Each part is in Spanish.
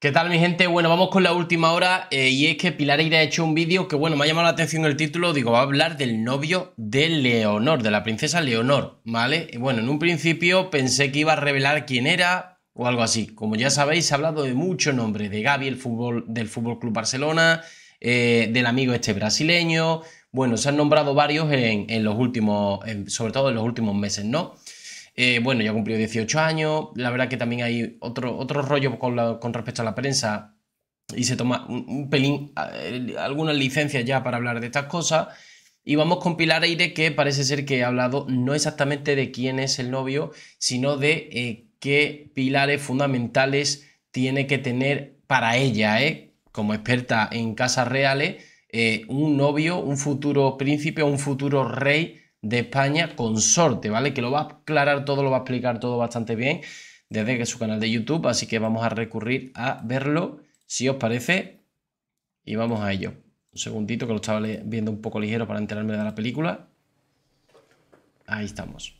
¿Qué tal mi gente? Bueno, vamos con la última hora eh, y es que Pilar Aire ha hecho un vídeo que bueno, me ha llamado la atención el título, digo, va a hablar del novio de Leonor, de la princesa Leonor, ¿vale? Bueno, en un principio pensé que iba a revelar quién era o algo así. Como ya sabéis, se ha hablado de muchos nombres, de Gaby, el fútbol, del Fútbol Club Barcelona, eh, del amigo este brasileño, bueno, se han nombrado varios en, los últimos, sobre todo en los últimos meses, ¿no? Eh, bueno, ya cumplió 18 años. La verdad que también hay otro, otro rollo con, respecto a la prensa y se toma un, pelín, eh, algunas licencias ya para hablar de estas cosas. Y vamos con Pilar Aire, que parece ser que ha hablado no exactamente de quién es el novio, sino de eh, qué pilares fundamentales tiene que tener para ella, como experta en casas reales, un novio, un futuro príncipe, un futuro rey de España Consorte, ¿vale? Que lo va a aclarar todo, lo va a explicar todo bastante bien desde que su canal de YouTube, así que vamos a recurrir a verlo, si os parece, y vamos a ello. Un segundito que lo estaba viendo un poco ligero para enterarme de la película. Ahí estamos.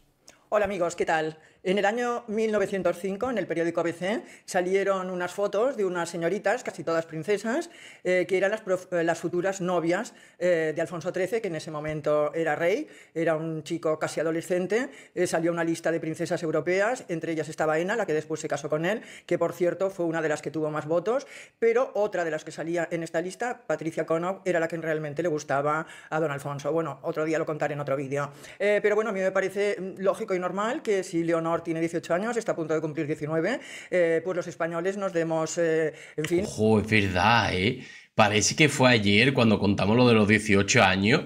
Hola amigos, ¿qué tal? En el año 1905, en el periódico ABC, salieron unas fotos de unas señoritas, casi todas princesas, eh, que eran las, eh, futuras novias eh, de Alfonso XIII, que en ese momento era rey, era un chico casi adolescente. salió una lista de princesas europeas, entre ellas estaba Ena, la que después se casó con él, que por cierto fue una de las que tuvo más votos, pero otra de las que salía en esta lista, Patricia Connock, era la que realmente le gustaba a don Alfonso. Bueno, otro día lo contaré en otro vídeo. pero bueno, a mí me parece mm, lógico y normal que si Leonor tiene 18 años, está a punto de cumplir 19, eh, pues los españoles nos demos, eh, en fin... Ojo, es verdad, ¿eh? Parece que fue ayer cuando contamos lo de los 18 años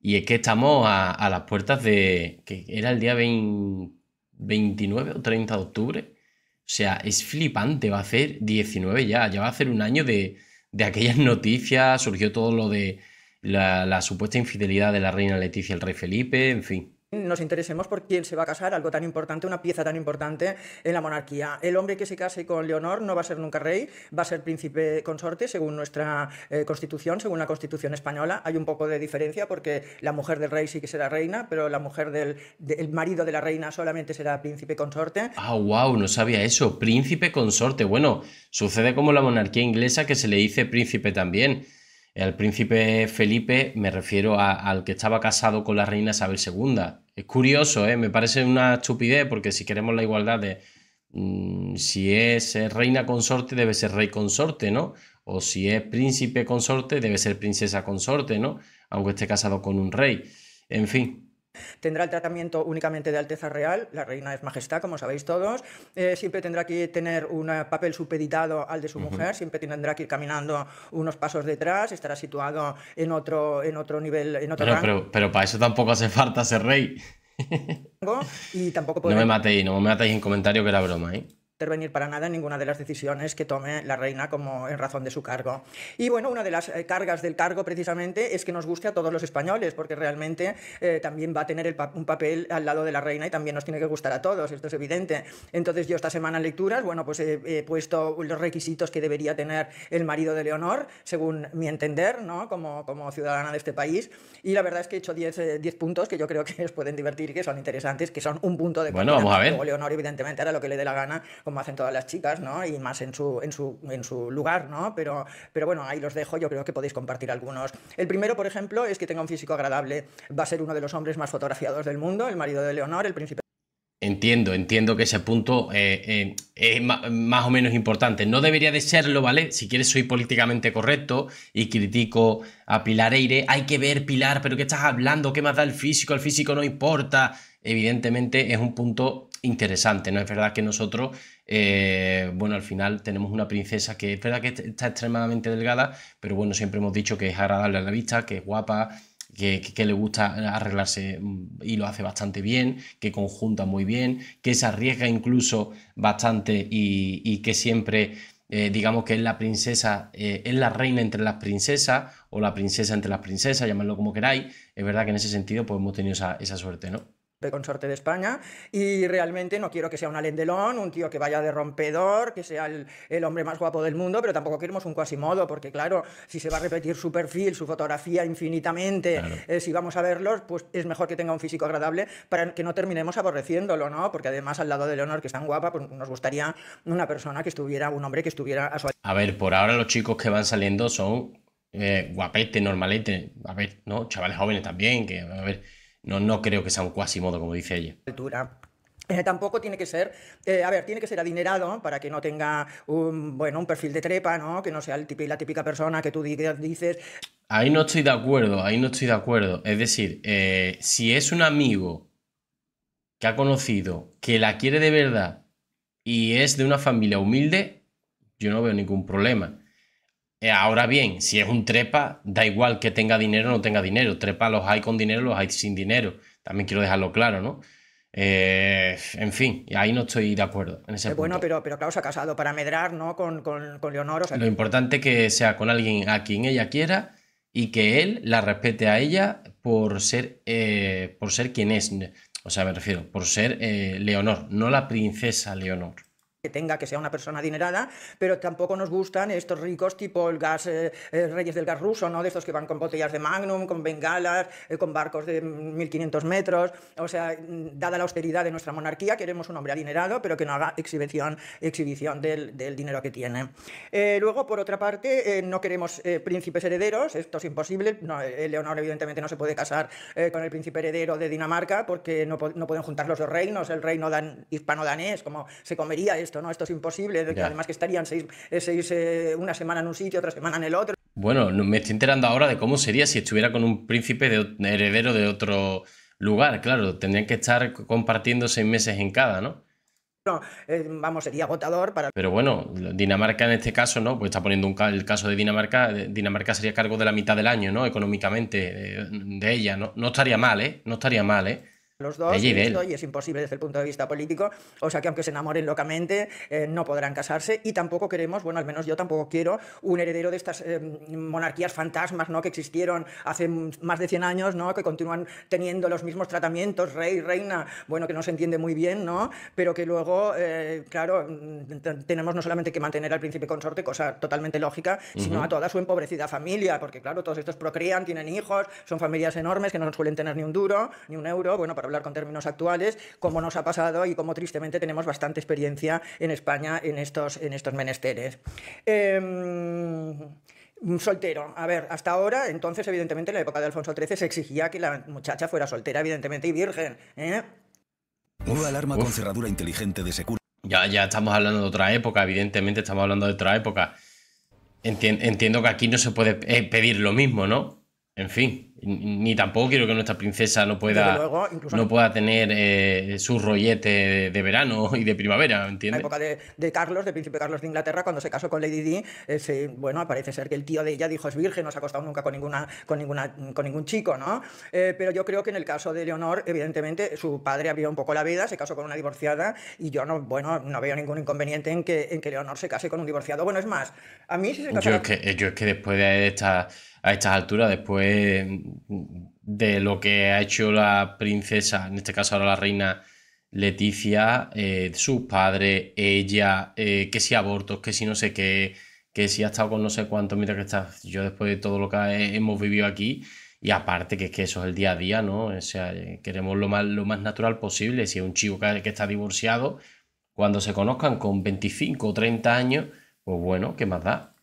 y es que estamos a, las puertas de... que era el día 29 o 30 de octubre. O sea, es flipante, va a ser 19 ya, ya va a ser un año de, aquellas noticias, surgió todo lo de la, supuesta infidelidad de la reina Leticia el rey Felipe, en fin nos interesemos por quién se va a casar, algo tan importante, una pieza tan importante en la monarquía. El hombre que se case con Leonor no va a ser nunca rey, va a ser príncipe consorte según nuestra eh, constitución, según la constitución española. Hay un poco de diferencia porque la mujer del rey sí que será reina, pero la mujer del, del marido de la reina solamente será príncipe consorte. Ah, wow, no sabía eso, príncipe consorte. Bueno, sucede como la monarquía inglesa que se le dice príncipe también. El príncipe Felipe me refiero al que estaba casado con la reina Isabel II. Es curioso, ¿eh? me parece una estupidez porque si queremos la igualdad de mm, si es reina consorte debe ser rey consorte, ¿no? O si es príncipe consorte debe ser princesa consorte, ¿no? Aunque esté casado con un rey. En fin, tendrá el tratamiento únicamente de Alteza Real, la reina es majestad, como sabéis todos, eh, siempre tendrá que tener un papel supeditado al de su mujer, siempre tendrá que ir caminando unos pasos detrás, estará situado en otro, en otro nivel, en otro pero, Pero, para eso tampoco hace falta ser rey. y tampoco No me matéis, no me en comentario que era broma, ¿eh? intervenir para nada en ninguna de las decisiones que tome la reina como en razón de su cargo. Y bueno, una de las eh, cargas del cargo precisamente es que nos guste a todos los españoles, porque realmente eh, también va a tener un papel al lado de la reina y también nos tiene que gustar a todos, esto es evidente. Entonces yo esta semana en lecturas, bueno, pues he, puesto los requisitos que debería tener el marido de Leonor, según mi entender, ¿no? Como, como ciudadana de este país. Y la verdad es que he hecho 10 eh, puntos que yo creo que os pueden divertir, que son interesantes, que son un punto de... Bueno, vamos a ver. Leonor, evidentemente, hará lo que le dé la gana como hacen todas las chicas, ¿no? Y más en su, su, en su lugar, ¿no? Pero, pero bueno, ahí los dejo, yo creo que podéis compartir algunos. El primero, por ejemplo, es que tenga un físico agradable. Va a ser uno de los hombres más fotografiados del mundo, el marido de Leonor, el príncipe. Entiendo, entiendo que ese punto eh, eh, es más o menos importante. No debería de serlo, ¿vale? Si quieres soy políticamente correcto y critico a Pilar Eire, hay que ver Pilar, pero ¿qué estás hablando? ¿Qué más da el físico? El físico no importa. Evidentemente es un punto interesante, ¿no? Es verdad que nosotros, eh, bueno, al final tenemos una princesa que es verdad que está extremadamente delgada, pero bueno, siempre hemos dicho que es agradable a la vista, que es guapa, que, le gusta arreglarse mm, y lo hace bastante bien, que conjunta muy bien, que se arriesga incluso bastante y, que siempre, eh, digamos que es la princesa, eh, es la reina entre las princesas o la princesa entre las princesas, llamadlo como queráis. Es verdad que en ese sentido pues hemos tenido esa suerte, ¿no? consorte de España, y realmente no quiero que sea un Alendelón, un tío que vaya de rompedor, que sea el, hombre más guapo del mundo, pero tampoco queremos un cuasimodo porque claro, si se va a repetir su perfil, su fotografía infinitamente, eh, si vamos a verlos, pues es mejor que tenga un físico agradable para que no terminemos aborreciéndolo, ¿no? Porque además al lado de Leonor, que es tan guapa, pues nos gustaría una persona que estuviera, un hombre que estuviera a su... A ver, por ahora los chicos que van saliendo son eh, guapetes, normaletes, a ver, ¿no? Chavales jóvenes también, que, a ver... No, no creo que sea un cuasi modo como dice ella. Altura. Eh, tampoco tiene que ser, eh, a ver, tiene que ser adinerado para que no tenga un, bueno, un perfil de trepa, ¿no? Que no sea la típica persona que tú dices. Ahí no estoy de acuerdo, ahí no estoy de acuerdo. Es decir, eh, si es un amigo que ha conocido, que la quiere de verdad y es de una familia humilde, yo no veo ningún problema. Eh, ahora bien, si es un trepa, da igual que tenga dinero o no tenga dinero. Trepa los hay con dinero, los hay sin dinero. También quiero dejarlo claro, ¿no? Eh, en fin, ahí no estoy de acuerdo. En ese eh, Bueno, pero, pero claro, se ha casado para medrar, ¿no? Con, Leonor. Lo importante que sea con alguien a quien ella quiera y que él la respete a ella por ser, por ser quien es. O sea, me refiero, por ser Leonor, no la princesa Leonor que tenga, que sea una persona adinerada, pero tampoco nos gustan estos ricos tipo el gas, eh, eh, reyes del gas ruso, ¿no? De estos que van con botellas de magnum, con bengalas, eh, con barcos de 1500 metros. O sea, mm, dada la austeridad de nuestra monarquía, queremos un hombre adinerado, pero que no haga exhibición, exhibición del, dinero que tiene. luego, por otra parte, no queremos príncipes herederos, esto es imposible. No, Leonor, evidentemente, no se puede casar con el príncipe heredero de Dinamarca porque no, no pueden juntar los dos reinos, el reino dan, hispano-danés, como se comería esto esto, ¿no? Esto es imposible, que además que estarían seis, eh, seis eh, una semana en un sitio, otra semana en el otro. Bueno, me estoy enterando ahora de cómo sería si estuviera con un príncipe heredero de otro lugar. Claro, tendrían que estar compartiendo seis meses en cada, ¿no? No, eh, vamos, sería agotador para... Pero bueno, Dinamarca en este caso, ¿no? Pues está poniendo el caso de Dinamarca, Dinamarca sería cargo de la mitad del año, ¿no? Económicamente, de, ella, ¿no? No estaría mal, ¿eh? No estaría mal, ¿eh? los dos, y, es imposible desde el punto de vista político, o sea que aunque se enamoren locamente, eh, no podrán casarse y tampoco queremos, bueno, al menos yo tampoco quiero un heredero de estas eh, monarquías fantasmas, ¿no? que existieron hace más de 100 años, ¿no? que continúan teniendo los mismos tratamientos, rey, reina, bueno, que no se entiende muy bien, ¿no? pero que luego, eh, claro, mm, tenemos no solamente que mantener al príncipe consorte, cosa totalmente lógica, sino a toda su empobrecida familia, porque claro, todos estos procrean, tienen hijos, son familias enormes que no suelen tener ni un duro, ni un euro, bueno, para con términos actuales, como nos ha pasado y como tristemente tenemos bastante experiencia en España en estos, en estos menesteres. Eh, soltero. A ver, hasta ahora, entonces, evidentemente, en la época de Alfonso XIII se exigía que la muchacha fuera soltera, evidentemente, y virgen. ¿eh? alarma con cerradura inteligente de seguridad. Ya, ya estamos hablando de otra época, evidentemente estamos hablando de otra época. entiendo que aquí no se puede eh, pedir lo mismo, ¿no? En fin ni tampoco quiero que nuestra princesa no pueda, no pueda tener eh, su rollete de verano y de primavera, ¿entiendes? En la época de, Carlos, de Príncipe Carlos de Inglaterra, cuando se casó con Lady Di, eh, bueno, parece ser que el tío de ella dijo es virgen, no se ha acostado nunca con, ninguna, con, ninguna, con ningún chico, ¿no? Eh, pero yo creo que en el caso de Leonor, evidentemente, su padre abrió un poco la vida, se casó con una divorciada y yo no, bueno, no veo ningún inconveniente en que, en que Leonor se case con un divorciado. Bueno, es más, a mí si se Yo que, yo es que después de esta a estas alturas, después de lo que ha hecho la princesa, en este caso ahora la reina Leticia, eh, sus padres, ella, eh, que si abortos, que si no sé qué, que si ha estado con no sé cuánto, mira que está, yo después de todo lo que hemos vivido aquí, y aparte que es que eso es el día a día, ¿no? sea, eh, queremos lo más, lo más natural posible, si es un chico que, que está divorciado, cuando se conozcan con 25 o 30 años, pues bueno, ¿qué más da?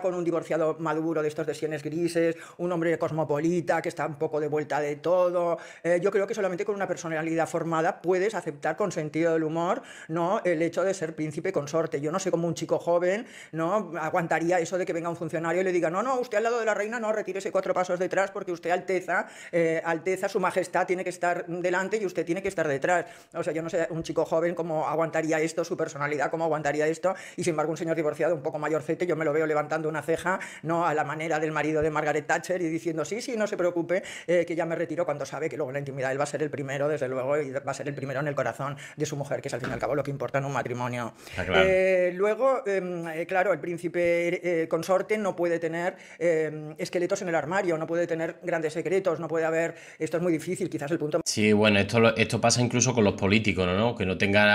con un divorciado maduro de estos de sienes grises, un hombre cosmopolita que está un poco de vuelta de todo. Eh, yo creo que solamente con una personalidad formada puedes aceptar con sentido del humor ¿no? el hecho de ser príncipe consorte. Yo no sé cómo un chico joven ¿no? aguantaría eso de que venga un funcionario y le diga, no, no, usted al lado de la reina no, retírese cuatro pasos detrás porque usted, Alteza, eh, Alteza, su majestad tiene que estar delante y usted tiene que estar detrás. O sea, yo no sé, un chico joven cómo aguantaría esto, su personalidad, cómo aguantaría esto, y sin embargo un señor divorciado un poco mayorcete, yo me lo veo levantando una ceja, no a la manera del marido de Margaret Thatcher y diciendo, sí, sí, no se preocupe, eh, que ya me retiro cuando sabe que luego la intimidad él va a ser el primero, desde luego, y va a ser el primero en el corazón de su mujer, que es al fin y al cabo lo que importa en un matrimonio. Ah, eh, luego, em, eh, claro, el príncipe consorte no puede tener em, esqueletos en el armario, no puede tener grandes secretos, no puede haber, esto es muy difícil, quizás el punto... Sí, bueno, esto, esto pasa incluso con los políticos, ¿no? Que no tengan,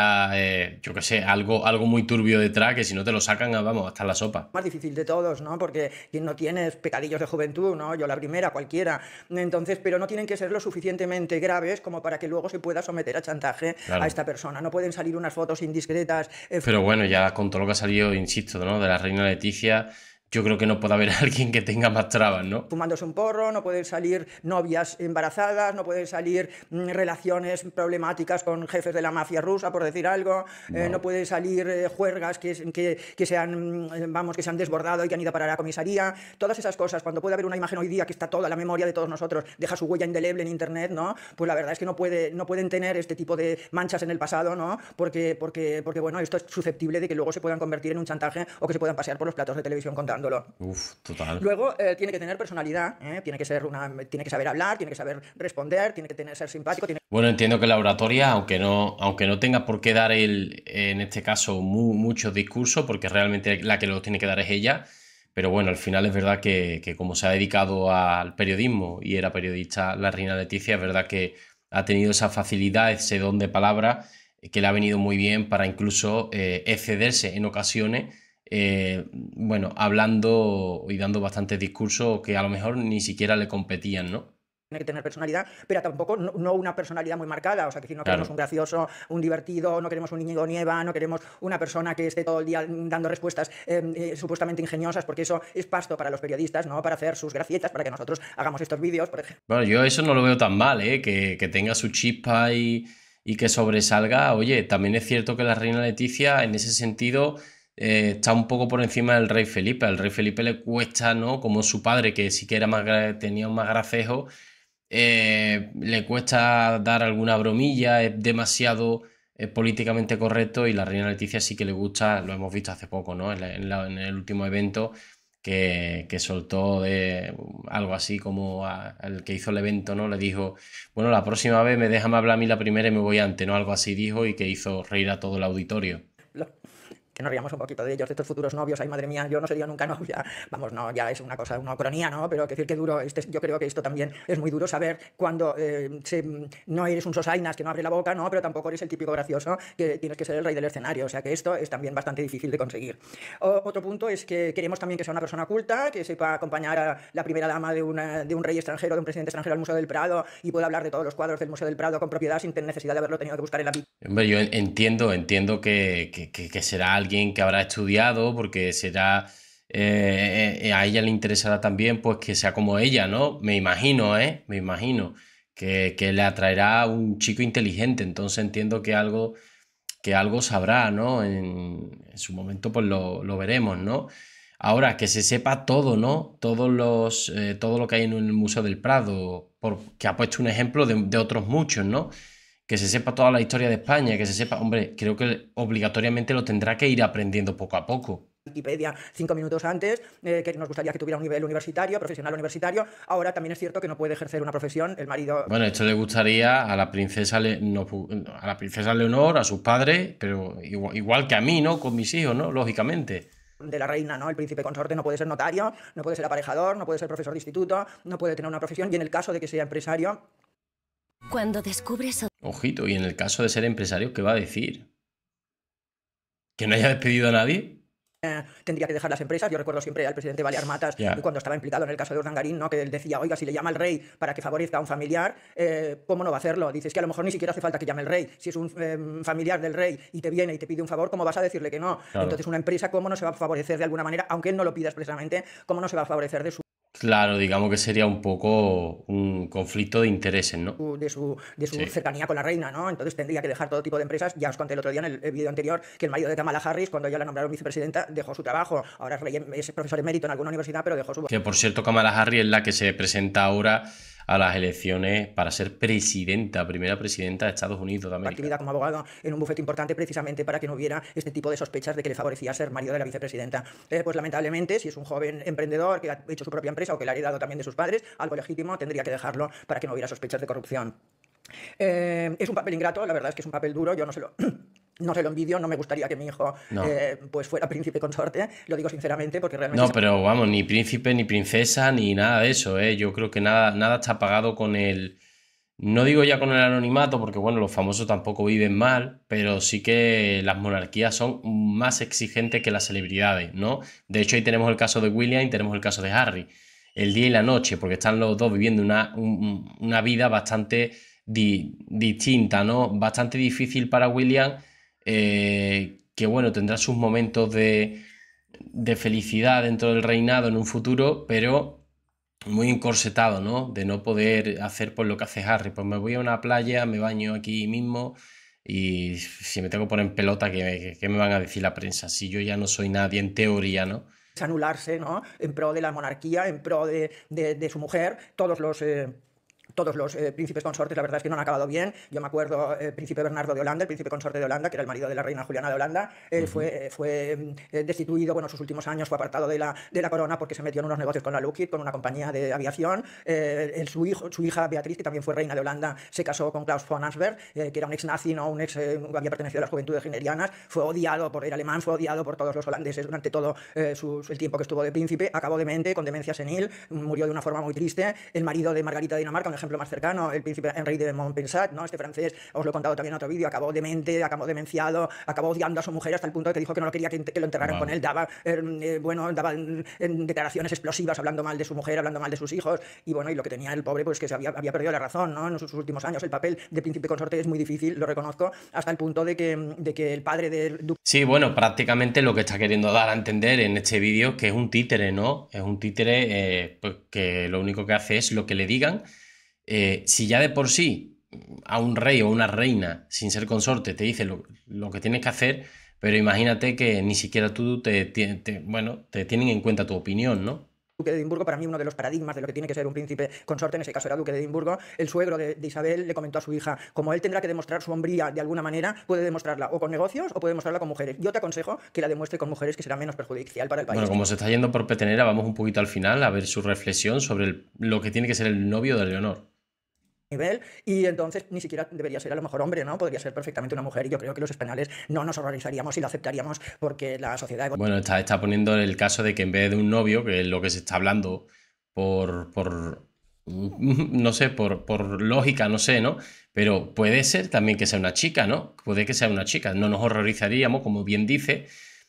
yo qué sé, algo, algo muy turbio detrás, que si no te lo sacan, ah, vamos, hasta la sopa. Más difícil de todo ¿no? Porque quien no tiene pecadillos de juventud, ¿no? Yo la primera, cualquiera. Entonces, pero no tienen que ser lo suficientemente graves como para que luego se pueda someter a chantaje a esta persona. No pueden salir unas fotos indiscretas. Eh, pero bueno, ya con todo lo que ha salido, insisto, ¿no? De la reina Leticia yo creo que no puede haber alguien que tenga más trabas, ¿no? Fumándose un porro, no pueden salir novias embarazadas, no pueden salir mm, relaciones problemáticas con jefes de la mafia rusa, por decir algo, eh, no, pueden salir eh, juergas que, que, sean, mm, vamos, que se han desbordado y que han ido para la comisaría, todas esas cosas, cuando puede haber una imagen hoy día que está toda la memoria de todos nosotros, deja su huella indeleble en Internet, ¿no? Pues la verdad es que no, puede, no pueden tener este tipo de manchas en el pasado, ¿no? Porque, porque, porque, bueno, esto es susceptible de que luego se puedan convertir en un chantaje o que se puedan pasear por los platos de televisión contando. Luego eh, tiene que tener personalidad, ¿eh? tiene, que ser una, tiene que saber hablar, tiene que saber responder, tiene que tener, ser simpático. Bueno, entiendo que la oratoria, aunque no, aunque no tenga por qué dar el, en este caso muchos discursos, porque realmente la que lo tiene que dar es ella, pero bueno, al final es verdad que, como se ha dedicado al periodismo y era periodista la reina Leticia, es verdad que ha tenido esa facilidad, ese don de palabra que le ha venido muy bien para incluso eh, excederse en ocasiones eh, bueno, hablando y dando bastante discurso que a lo mejor ni siquiera le competían, ¿no? Tiene que tener personalidad, pero tampoco no, una personalidad muy marcada. O sea, que si no queremos un gracioso, un divertido, no queremos un niño nieva, no queremos una persona que esté todo el día dando respuestas eh, eh, supuestamente ingeniosas, porque eso es pasto para los periodistas, ¿no? Para hacer sus gracietas, para que nosotros hagamos estos vídeos, por ejemplo. Bueno, yo eso no lo veo tan mal, ¿eh? Que, tenga su chispa y, y que sobresalga. Oye, también es cierto que la reina Leticia, en ese sentido eh, está un poco por encima del rey Felipe. Al rey Felipe le cuesta, ¿no? Como su padre, que sí que más, tenía un más gracejo, eh, le cuesta dar alguna bromilla, es demasiado políticamente correcto y la reina Leticia sí que le gusta, lo hemos visto hace poco, ¿no? En, el último evento. Que, soltó de algo así como el que hizo el evento, ¿no? Le dijo, bueno, la próxima vez me déjame hablar a mí la primera y me voy antes, ¿no? Algo así dijo y que hizo reír a todo el auditorio que nos riamos un poquito de ellos, de estos futuros novios, ay madre mía, yo no sería nunca novia, vamos, no, ya es una cosa, una cronía, ¿no? Pero decir que duro, este, yo creo que esto también es muy duro saber cuando eh, no eres un sosainas que no abre la boca, ¿no? Pero tampoco eres el típico gracioso que tienes que ser el rey del escenario, o sea que esto es también bastante difícil de conseguir. otro punto es que queremos también que sea una persona culta, que sepa acompañar a la primera dama de, una, de un rey extranjero, de un presidente extranjero al Museo del Prado y pueda hablar de todos los cuadros del Museo del Prado con propiedad sin tener necesidad de haberlo tenido que buscar en la... Hombre, yo entiendo, entiendo que, alguien que habrá estudiado, porque será. Eh, eh, a ella le interesará también, pues que sea como ella, ¿no? Me imagino, ¿eh? Me imagino. Que, le atraerá a un chico inteligente. Entonces entiendo que algo que algo sabrá, ¿no? En, su momento pues lo, veremos, ¿no? Ahora, que se sepa todo, ¿no? Todos los, eh, todo lo que hay en el Museo del Prado, porque ha puesto un ejemplo de, otros muchos, ¿no? que se sepa toda la historia de España, que se sepa, hombre, creo que obligatoriamente lo tendrá que ir aprendiendo poco a poco. Wikipedia cinco minutos antes, eh, que nos gustaría que tuviera un nivel universitario, profesional universitario. Ahora también es cierto que no puede ejercer una profesión, el marido. Bueno, esto le gustaría a la princesa, a la princesa Leonor, a sus padres, pero igual que a mí, ¿no? Con mis hijos, ¿no? Lógicamente de la reina, ¿no? El príncipe consorte no puede ser notario, no puede ser aparejador, no puede ser profesor de instituto, no puede tener una profesión y en el caso de que sea empresario, cuando descubres... Ojito, y en el caso de ser empresario, ¿qué va a decir? ¿Que no haya despedido a nadie? Eh, tendría que dejar las empresas. Yo recuerdo siempre al presidente Balear Matas, cuando estaba implicado en el caso de Urdangarín, ¿no? que él decía, oiga, si le llama el rey para que favorezca a un familiar, eh, ¿cómo no va a hacerlo? Dices que a lo mejor ni siquiera hace falta que llame el rey. Si es un eh, familiar del rey y te viene y te pide un favor, ¿cómo vas a decirle que no? Entonces, una empresa, ¿cómo no se va a favorecer de alguna manera, aunque él no lo pida expresamente, ¿cómo no se va a favorecer de su Claro, digamos que sería un poco un conflicto de intereses, ¿no? De su, cercanía con la reina, ¿no? Entonces tendría que dejar todo tipo de empresas. Ya os conté el otro día en el vídeo anterior que el marido de Kamala Harris, cuando ella la nombraron vicepresidenta, dejó su trabajo. Ahora es, profesor emérito en alguna universidad, pero dejó su... Que por cierto, Kamala Harris es la que se presenta ahora a las elecciones para ser presidenta, primera presidenta de Estados Unidos también Actividad como abogado en un bufete importante precisamente para que no hubiera este tipo de sospechas de que le favorecía ser marido de la vicepresidenta. Eh, pues lamentablemente, si es un joven emprendedor que ha hecho su propia empresa o que le ha heredado también de sus padres, algo legítimo tendría que dejarlo para que no hubiera sospechas de corrupción. Eh, es un papel ingrato, la verdad es que es un papel duro, yo no se lo... no se lo envidio, no me gustaría que mi hijo eh, pues fuera príncipe consorte, lo digo sinceramente porque realmente... No, pero vamos, ni príncipe, ni princesa, ni nada de eso, ¿eh? yo creo que nada, nada está pagado con el... No digo ya con el anonimato, porque bueno, los famosos tampoco viven mal, pero sí que las monarquías son más exigentes que las celebridades, ¿no? De hecho, ahí tenemos el caso de William y tenemos el caso de Harry, el día y la noche, porque están los dos viviendo una, una vida bastante distinta, ¿no? Bastante difícil para William eh, que bueno, tendrá sus momentos de, de felicidad dentro del reinado en un futuro, pero muy encorsetado, ¿no? De no poder hacer por lo que hace Harry. Pues me voy a una playa, me baño aquí mismo y si me tengo que poner en pelota, ¿qué, me van a decir la prensa? Si yo ya no soy nadie en teoría, ¿no? Es anularse, ¿no? En pro de la monarquía, en pro de, de, su mujer, todos los... Eh, todos los eh, príncipes consortes, la verdad es que no han acabado bien. Yo me acuerdo, el eh, príncipe Bernardo de Holanda, el príncipe consorte de Holanda, que era el marido de la reina Juliana de Holanda, él eh, fue, fue mm, destituido, bueno, sus últimos años fue apartado de la, de la corona porque se metió en unos negocios con la Lockheed, con una compañía de aviación. su, hijo, su hija Beatriz, que también fue reina de Holanda, se casó con Klaus von Ansberg, que era un ex nazi, ¿no? un ex, había pertenecido a las juventudes generianas, fue odiado por el alemán, fue odiado por todos los holandeses durante todo el tiempo que estuvo de príncipe, acabó demente, con demencia senil, murió de una forma muy triste. El marido de Margarita de Dinamarca, ejemplo más cercano, el príncipe Henry de Montpensat, ¿no? este francés, os lo he contado también en otro vídeo, acabó demente, acabó demenciado, acabó odiando a su mujer hasta el punto de que dijo que no lo quería que, lo enterraran con él, daba, eh, eh, bueno, daba declaraciones explosivas hablando mal de su mujer, hablando mal de sus hijos, y bueno, y lo que tenía el pobre, pues que se había, perdido la razón ¿no? en sus últimos años. El papel de príncipe consorte es muy difícil, lo reconozco, hasta el punto de que, de que el padre del... Sí, bueno, prácticamente lo que está queriendo dar a entender en este vídeo que es un títere, ¿no? Es un títere eh, pues, que lo único que hace es lo que le digan eh, si ya de por sí a un rey o una reina sin ser consorte te dice lo, que tienes que hacer, pero imagínate que ni siquiera tú te, bueno, te tienen en cuenta tu opinión, ¿no? Duque de Edimburgo, para mí uno de los paradigmas de lo que tiene que ser un príncipe consorte, en ese caso era Duque de Edimburgo, el suegro de, Isabel le comentó a su hija, como él tendrá que demostrar su hombría de alguna manera, puede demostrarla o con negocios o puede demostrarla con mujeres. Yo te aconsejo que la demuestre con mujeres que será menos perjudicial para el país. Bueno, como se está yendo por petenera, vamos un poquito al final a ver su reflexión sobre lo que tiene que ser el novio de Leonor y entonces ni siquiera debería ser a lo mejor hombre, ¿no? Podría ser perfectamente una mujer y yo creo que los españoles no nos horrorizaríamos y lo aceptaríamos porque la sociedad... Bueno, está, está poniendo el caso de que en vez de un novio, que es lo que se está hablando por... por no sé, por, por lógica, no sé, ¿no? Pero puede ser también que sea una chica, ¿no? Puede que sea una chica, no nos horrorizaríamos, como bien dice,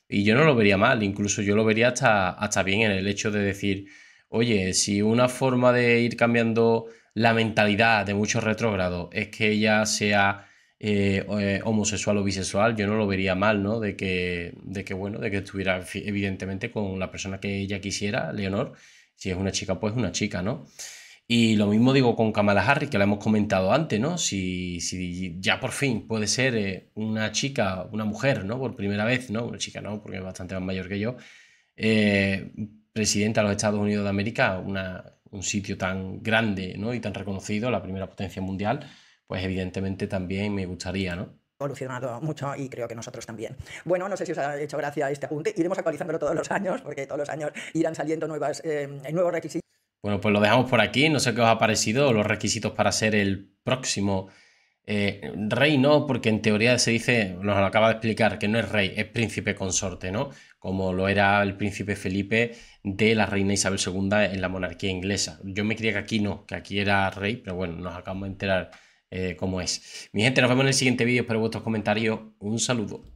y yo no lo vería mal, incluso yo lo vería hasta, hasta bien en el hecho de decir oye, si una forma de ir cambiando la mentalidad de muchos retrógrados es que ella sea eh, eh, homosexual o bisexual, yo no lo vería mal, ¿no? De que, de bueno, de que estuviera evidentemente con la persona que ella quisiera, Leonor. Si es una chica, pues una chica, ¿no? Y lo mismo digo con Kamala Harris, que la hemos comentado antes, ¿no? Si, ya por fin puede ser eh, una chica, una mujer, ¿no? Por primera vez, ¿no? Una chica no, porque es bastante más mayor que yo. Presidente a los Estados Unidos de América, un sitio tan grande ¿no? y tan reconocido, la primera potencia mundial, pues evidentemente también me gustaría, ¿no? evolucionado mucho y creo que nosotros también. Bueno, no sé si os ha hecho gracia este apunte, iremos actualizándolo todos los años, porque todos los años irán saliendo nuevas, eh, nuevos requisitos. Bueno, pues lo dejamos por aquí, no sé qué os ha parecido los requisitos para ser el próximo eh, rey, ¿no? Porque en teoría se dice, nos lo acaba de explicar, que no es rey, es príncipe consorte, ¿no? como lo era el príncipe Felipe de la reina Isabel II en la monarquía inglesa. Yo me creía que aquí no, que aquí era rey, pero bueno, nos acabamos de enterar eh, cómo es. Mi gente, nos vemos en el siguiente vídeo, espero vuestros comentarios. Un saludo.